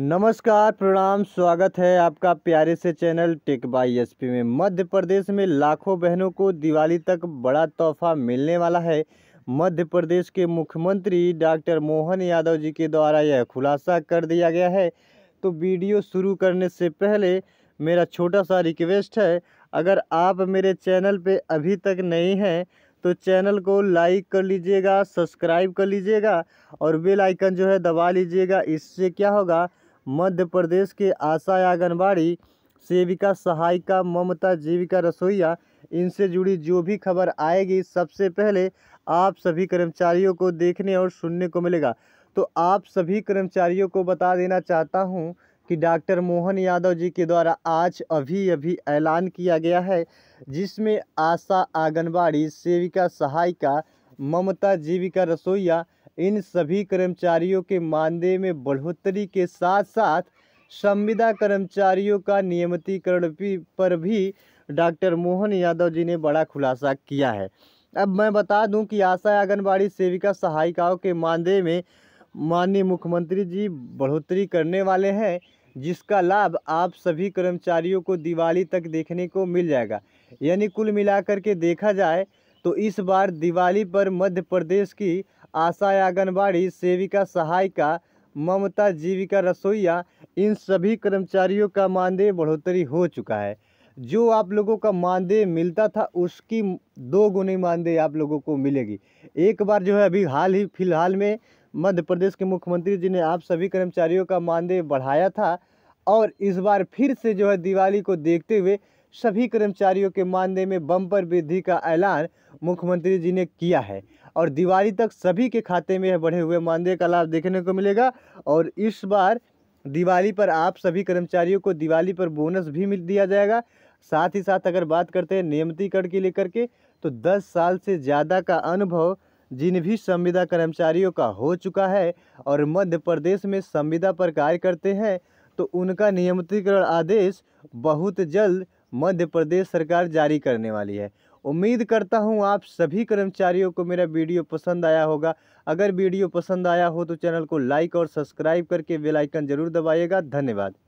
नमस्कार प्रणाम स्वागत है आपका प्यारे से channel tech by S P में मध्य प्रदेश में लाखों बहनों को दिवाली तक बड़ा तोहफा मिलने वाला है मध्य प्रदेश के मुख्यमंत्री डॉक्टर मोहन यादव जी के द्वारा यह खुलासा कर दिया गया है तो वीडियो शुरू करने से पहले मेरा छोटा सा रिक्वेस्ट है अगर आप मेरे चैनल पे अभी तक नहीं हैं तो चैनल को लाइक कर लीजिएगा सब्सक्राइब कर लीजिएगा और बेल आइकन जो है दबा लीजिएगा इससे क्या होगा मध्य प्रदेश के आशा आंगनबाड़ी सेविका सहायिका ममता जीविका रसोईया इनसे जुड़ी जो भी खबर आएगी सबसे पहले आप सभी कर्मचारियों को देखने और सुनने को मिलेगा तो आप सभी कर्मचारियों को बता देना चाहता हूँ कि डॉक्टर मोहन यादव जी के द्वारा आज अभी अभी ऐलान किया गया है जिसमें आशा आंगनबाड़ी सेविका सहायिका ममता जीविका रसोईया इन सभी कर्मचारियों के मानदेय में बढ़ोतरी के साथ साथ संविदा कर्मचारियों का नियमितीकरण भी पर भी डॉक्टर मोहन यादव जी ने बड़ा खुलासा किया है अब मैं बता दूं कि आशा आंगनबाड़ी सेविका सहायिकाओं के मानदेय में माननीय मुख्यमंत्री जी बढ़ोतरी करने वाले हैं जिसका लाभ आप सभी कर्मचारियों को दिवाली तक देखने को मिल जाएगा यानी कुल मिलाकर के देखा जाए तो इस बार दिवाली पर मध्य प्रदेश की आशा आंगनबाड़ी सेविका सहायिका ममता जीविका रसोईया इन सभी कर्मचारियों का मानदेय बढ़ोतरी हो चुका है जो आप लोगों का मानदेय मिलता था उसकी दो गुनी मानदेय आप लोगों को मिलेगी एक बार जो है अभी हाल ही फिलहाल में मध्य प्रदेश के मुख्यमंत्री जी ने आप सभी कर्मचारियों का मानदेय बढ़ाया था और इस बार फिर से जो है दिवाली को देखते हुए सभी कर्मचारियों के मानदेय में बम्पर वृद्धि का ऐलान मुख्यमंत्री जी ने किया है और दिवाली तक सभी के खाते में बढ़े हुए मानदेय का लाभ देखने को मिलेगा और इस बार दिवाली पर आप सभी कर्मचारियों को दिवाली पर बोनस भी मिल दिया जाएगा साथ ही साथ अगर बात करते हैं नियमितीकरण के लेकर के तो 10 साल से ज़्यादा का अनुभव जिन भी संविदा कर्मचारियों का हो चुका है और मध्य प्रदेश में संविदा पर कार्य करते हैं तो उनका नियमितीकरण आदेश बहुत जल्द मध्य प्रदेश सरकार जारी करने वाली है उम्मीद करता हूँ आप सभी कर्मचारियों को मेरा वीडियो पसंद आया होगा अगर वीडियो पसंद आया हो तो चैनल को लाइक और सब्सक्राइब करके बेल आइकन जरूर दबाइएगा धन्यवाद